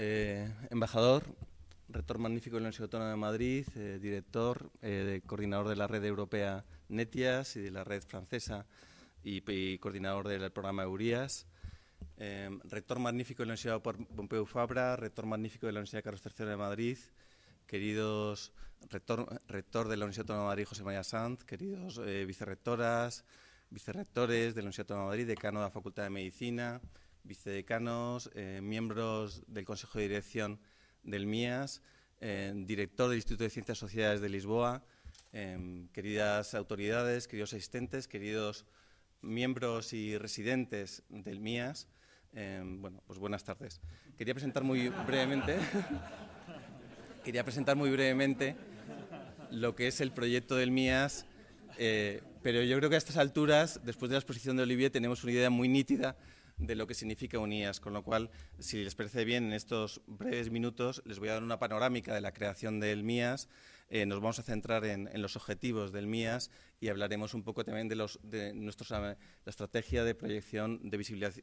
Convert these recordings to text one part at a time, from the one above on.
Eh, embajador, rector magnífico de la Universidad Autónoma de Madrid, eh, director, eh, de coordinador de la red europea Netias y de la red francesa y, coordinador del programa Eurías. rector magnífico de la Universidad Pompeu Fabra, rector magnífico de la Universidad Carlos III de Madrid, queridos rector, rector de la Universidad Autónoma de Madrid, José María Sanz, queridos vicerrectoras, vicerrectores de la Universidad Autónoma de Madrid, decano de la Facultad de Medicina, vicedecanos, eh, miembros del Consejo de Dirección del MIAS, eh, director del Instituto de Ciencias Sociales de Lisboa, eh, queridas autoridades, queridos asistentes, queridos miembros y residentes del MIAS, bueno, pues buenas tardes. Quería presentar muy brevemente, quería presentar muy brevemente lo que es el proyecto del MIAS, pero yo creo que a estas alturas, después de la exposición de Olivier, tenemos una idea muy nítida de lo que significa UNIAS, con lo cual, si les parece bien, en estos breves minutos les voy a dar una panorámica de la creación del MIAS, eh, nos vamos a centrar en, los objetivos del MIAS y hablaremos un poco también de, la estrategia de proyección de,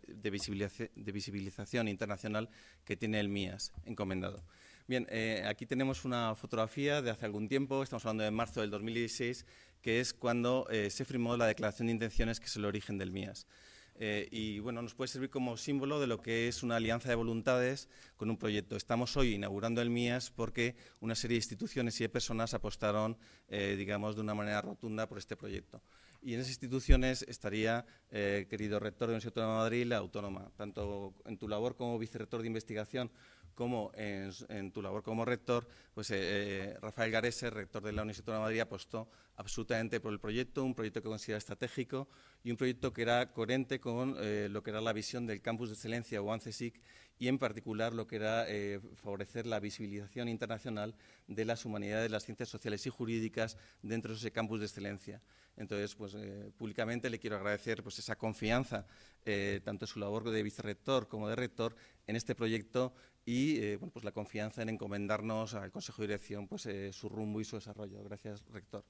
de, visibilización internacional que tiene el MIAS encomendado. Bien, eh, aquí tenemos una fotografía de hace algún tiempo, estamos hablando de marzo del 2016, que es cuando eh, se firmó la declaración de intenciones que es el origen del MIAS. Eh, y bueno, nos puede servir como símbolo de lo que es una alianza de voluntades con un proyecto. Estamos hoy inaugurando el MIAS porque una serie de instituciones y de personas apostaron, eh, digamos, de una manera rotunda por este proyecto. Y en esas instituciones estaría eh, querido rector de la Universidad de Madrid, la Autónoma, tanto en tu labor como vicerrector de investigación como en, tu labor como rector, pues eh, eh, Rafael Garese, rector de la Universidad de Madrid, apostó absolutamente por el proyecto, un proyecto que considera estratégico y un proyecto que era coherente con lo que era la visión del campus de excelencia o ANCESIC y en particular lo que era favorecer la visibilización internacional de las humanidades, las ciencias sociales y jurídicas dentro de ese campus de excelencia. Entonces, pues públicamente le quiero agradecer pues, esa confianza, eh, tanto en su labor de vicerrector como de rector, en este proyecto y eh, pues la confianza en encomendarnos al Consejo de Dirección pues, eh, su rumbo y su desarrollo. Gracias, rector.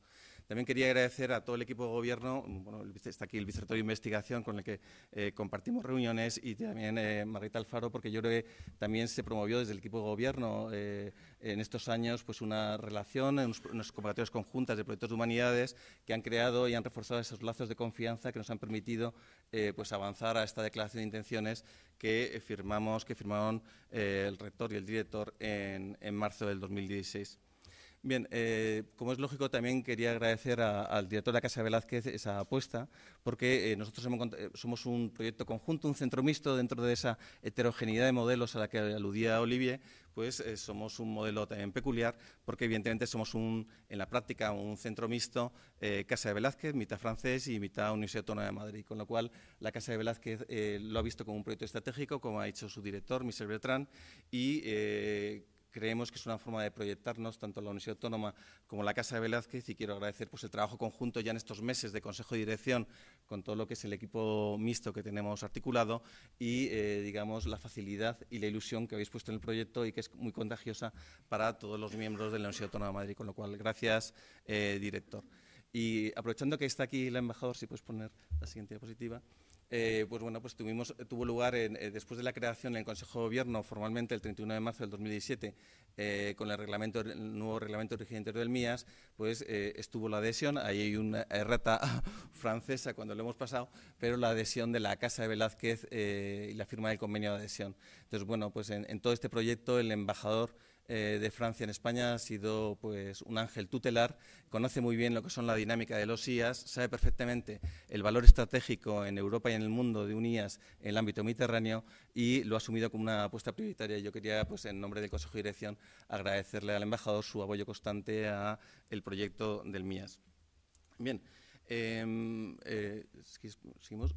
También quería agradecer a todo el equipo de gobierno, bueno, está aquí el vicerrector de investigación con el que eh, compartimos reuniones y también Marita eh, Margarita Alfaro, porque yo creo que también se promovió desde el equipo de gobierno eh, en estos años pues una relación, unos, unas convocatorias conjuntas de proyectos de humanidades que han creado y han reforzado esos lazos de confianza que nos han permitido pues avanzar a esta declaración de intenciones que firmamos, que firmaron el rector y el director en, en marzo del 2016. Bien, eh, como es lógico, también quería agradecer al director de la Casa Velázquez esa apuesta, porque eh, nosotros eh, somos un proyecto conjunto, un centro mixto dentro de esa heterogeneidad de modelos a la que aludía Olivier, pues somos un modelo también peculiar, porque evidentemente somos un, en la práctica un centro mixto, Casa de Velázquez, mitad francés y mitad Universidad Autónoma de Madrid, con lo cual la Casa de Velázquez lo ha visto como un proyecto estratégico, como ha dicho su director, Michel Bertrand, y creemos que es una forma de proyectarnos, tanto la Universidad Autónoma como la Casa de Velázquez, y quiero agradecer pues, el trabajo conjunto ya en estos meses de Consejo de Dirección con todo lo que es el equipo mixto que tenemos articulado y, eh, digamos, la facilidad y la ilusión que habéis puesto en el proyecto y que es muy contagiosa para todos los miembros de la Universidad Autónoma de Madrid, con lo cual, gracias, eh, director. Y aprovechando que está aquí el embajador, si puedes poner la siguiente diapositiva. Eh, pues bueno, pues tuvimos, tuvo lugar eh, después de la creación del Consejo de Gobierno formalmente el 31 de marzo del 2017 eh, con el, reglamento, nuevo reglamento originario del MIAS, pues estuvo la adhesión, ahí hay una errata francesa cuando lo hemos pasado, pero la adhesión de la Casa de Velázquez y la firma del convenio de adhesión. Entonces, bueno, pues en todo este proyecto el embajador eh, de Francia en España ha sido pues, un ángel tutelar, conoce muy bien lo que son la dinámica de los IAS, sabe perfectamente el valor estratégico en Europa y en el mundo de un IAS en el ámbito mediterráneo y lo ha asumido como una apuesta prioritaria. Yo quería, pues, en nombre del Consejo de Dirección, agradecerle al embajador su apoyo constante a el proyecto del MIAS. Bien, em, eh,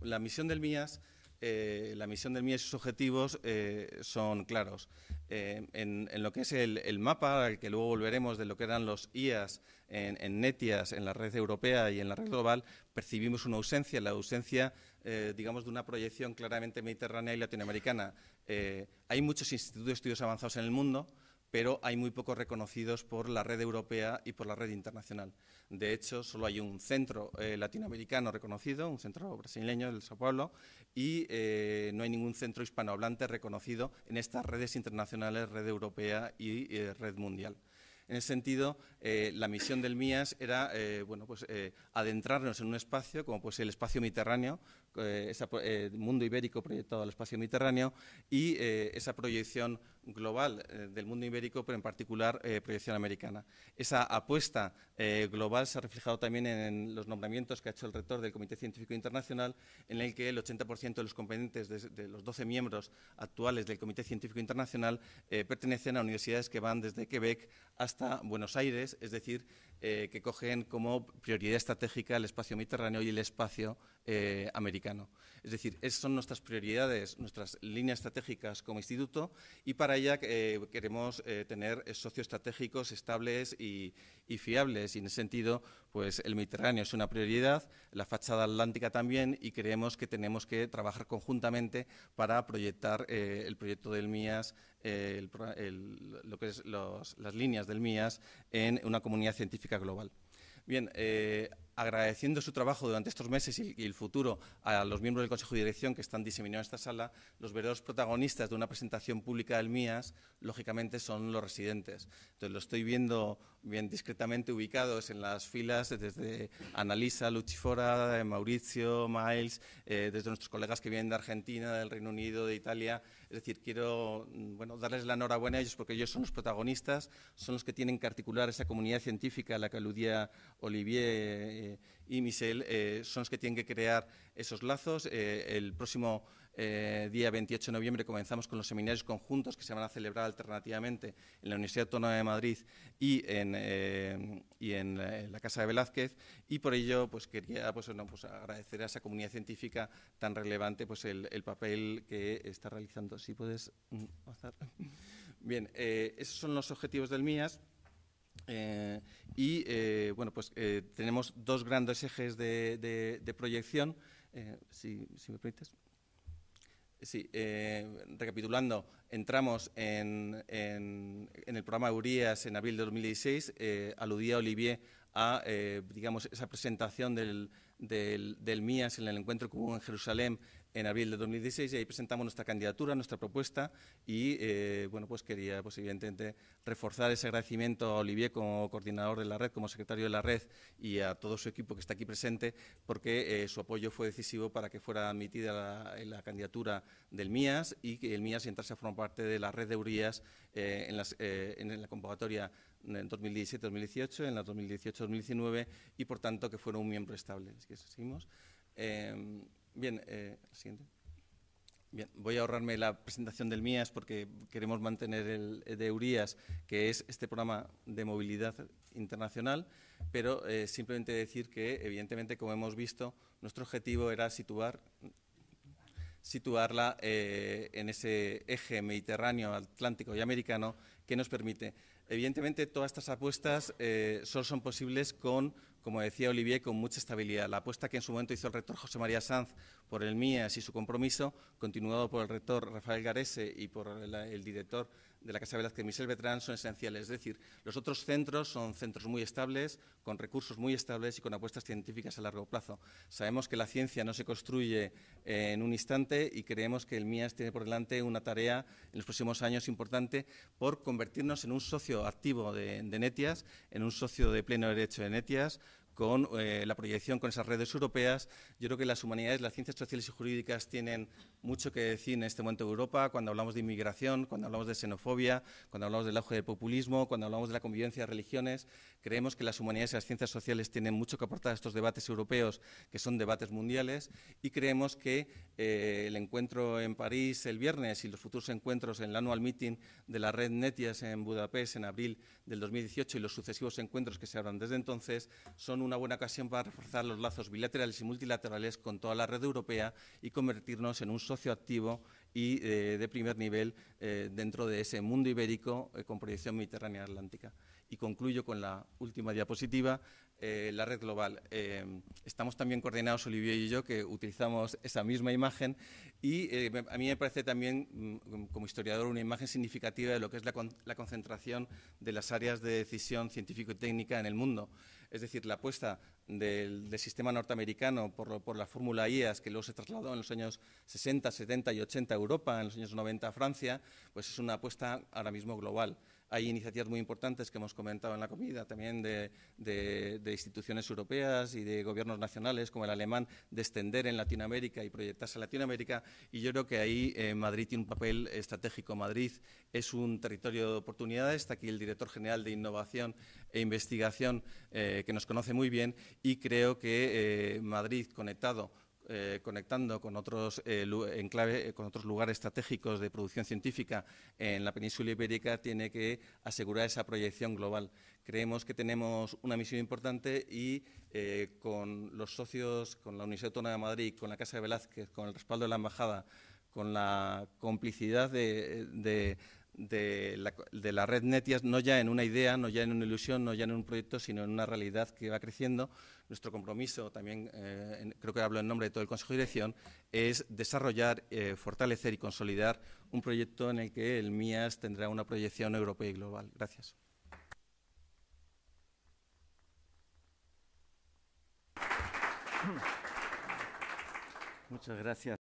La misión del MIAS... Eh, la misión del MIAS y sus objetivos son claros. Eh, en, lo que es el, mapa, al que luego volveremos de lo que eran los IAS en, NETIAS, en la red europea y en la red global, percibimos una ausencia, la ausencia, eh, digamos, de una proyección claramente mediterránea y latinoamericana. Eh, hay muchos institutos de estudios avanzados en el mundo, pero hay muy pocos reconocidos por la red europea y por la red internacional. De hecho, solo hay un centro eh, latinoamericano reconocido, un centro brasileño, del Sao Paulo, y eh, no hay ningún centro hispanohablante reconocido en estas redes internacionales, red europea y eh, red mundial. En ese sentido, la misión del MIAS era bueno, pues, adentrarnos en un espacio como pues, el espacio mediterráneo, el eh, eh, mundo ibérico proyectado al espacio mediterráneo y eh, esa proyección global del mundo ibérico, pero en particular proyección americana. Esa apuesta global se ha reflejado también en los nombramientos que ha hecho el rector del Comité Científico Internacional, en el que el 80% de los componentes de, los 12 miembros actuales del Comité Científico Internacional pertenecen a universidades que van desde Quebec hasta Buenos Aires, es decir, que cogen como prioridad estratégica el espacio mediterráneo y el espacio americano. Es decir, esas son nuestras prioridades, nuestras líneas estratégicas como instituto y para ella eh, queremos eh, tener socios estratégicos estables y, fiables. Y en ese sentido, pues el Mediterráneo es una prioridad, la fachada atlántica también y creemos que tenemos que trabajar conjuntamente para proyectar eh, el proyecto del MIAS, lo que es las líneas del MIAS en una comunidad científica global. Bien, agradeciendo su trabajo durante estos meses y, el futuro a los miembros del Consejo de Dirección que están diseminados en esta sala, los verdaderos protagonistas de una presentación pública del MIAS, lógicamente, son los residentes. Entonces, lo estoy viendo bien discretamente ubicados en las filas desde Analisa, Luchifora, eh, Mauricio, Miles, eh, desde nuestros colegas que vienen de Argentina, del Reino Unido, de Italia. Es decir, quiero mm, bueno, darles la enhorabuena a ellos porque ellos son los protagonistas, son los que tienen que articular esa comunidad científica a la que aludía Olivier eh, y Michel, son los que tienen que crear esos lazos. el próximo eh, día 28 de noviembre comenzamos con los seminarios conjuntos que se van a celebrar alternativamente en la Universidad Autónoma de Madrid y en, eh, y en, eh, la Casa de Velázquez y por ello pues quería pues, pues agradecer a esa comunidad científica tan relevante pues el, papel que está realizando. Si puedes mm, Bien, esos son los objetivos del MIAS. y bueno, pues tenemos dos grandes ejes de, proyección. Si, si me permites. Sí, eh, recapitulando, entramos en, en, el programa Urias en abril de 2016, eh, aludía Olivier a eh, digamos, esa presentación del, del, del, MIAS en el encuentro común en Jerusalén en abril de 2016 y ahí presentamos nuestra candidatura, nuestra propuesta y eh, bueno, pues quería pues, evidentemente reforzar ese agradecimiento a Olivier como coordinador de la red, como secretario de la red y a todo su equipo que está aquí presente porque eh, su apoyo fue decisivo para que fuera admitida la, candidatura del MIAS y que el MIAS entrase a formar parte de la red de Urias eh, en, la convocatoria en 2017-2018, en la 2018-2019 y por tanto que fuera un miembro estable. Así que seguimos. Em, Bien, eh, siguiente. Bien, voy a ahorrarme la presentación del MIAS porque queremos mantener el de Urias, que es este programa de movilidad internacional, pero eh, simplemente decir que, evidentemente, como hemos visto, nuestro objetivo era situar situarla eh, en ese eje mediterráneo, atlántico y americano que nos permite. Evidentemente, todas estas apuestas eh, solo son posibles con, como decía Olivier, con mucha estabilidad. La apuesta que en su momento hizo el rector José María Sanz por el MIAS y su compromiso, continuado por el rector Rafael Garese y por el director de la Casa Velázquez Michel Betrán son esenciales. Es decir, los otros centros son centros muy estables, con recursos muy estables y con apuestas científicas a largo plazo. Sabemos que la ciencia no se construye en un instante y creemos que el MIAS tiene por delante una tarea en los próximos años importante por convertirnos en un socio activo de, de Netias, en un socio de pleno derecho de Netias, con eh, la proyección con esas redes europeas. Yo creo que las humanidades, las ciencias sociales y jurídicas tienen mucho que decir en este momento de Europa, cuando hablamos de inmigración, cuando hablamos de xenofobia, cuando hablamos del auge del populismo, cuando hablamos de la convivencia de religiones. Creemos que las humanidades y las ciencias sociales tienen mucho que aportar a estos debates europeos, que son debates mundiales, y creemos que eh, el encuentro en París el viernes y los futuros encuentros en el annual meeting de la red Netias en Budapest en abril del 2018 y los sucesivos encuentros que se abran desde entonces son un una buena ocasión para reforzar los lazos bilaterales y multilaterales con toda la red europea y convertirnos en un socio activo y eh, de primer nivel eh, dentro de ese mundo ibérico eh, con proyección mediterránea atlántica. Y concluyo con la última diapositiva. Eh, la red global. Eh, estamos también coordinados, Olivier y yo, que utilizamos esa misma imagen y eh, a mí me parece también, mm, como historiador, una imagen significativa de lo que es la, concentración de las áreas de decisión científico y técnica en el mundo. Es decir, la apuesta del, sistema norteamericano por, por la fórmula IAS, que luego se trasladó en los años 60, 70 y 80 a Europa, en los años 90 a Francia, pues es una apuesta ahora mismo global. Hay iniciativas muy importantes que hemos comentado en la comida, también de, instituciones europeas y de gobiernos nacionales, como el alemán, de extender en Latinoamérica y proyectarse a Latinoamérica. Y yo creo que ahí eh, Madrid tiene un papel estratégico. Madrid es un territorio de oportunidades. Está aquí el director general de Innovación e Investigación, eh, que nos conoce muy bien, y creo que eh, Madrid conectado eh, conectando con otros, eh, eh, con otros lugares estratégicos de producción científica en la península ibérica, tiene que asegurar esa proyección global. Creemos que tenemos una misión importante y con los socios, con la Universidad Autónoma de Madrid, con la Casa de Velázquez, con el respaldo de la Embajada, con la complicidad de, de la, red Netias, no ya en una idea, no ya en una ilusión, no ya en un proyecto, sino en una realidad que va creciendo. Nuestro compromiso, también eh, creo que hablo en nombre de todo el Consejo de Dirección, es desarrollar, eh, fortalecer y consolidar un proyecto en el que el MIAS tendrá una proyección europea y global. Gracias. Muchas gracias.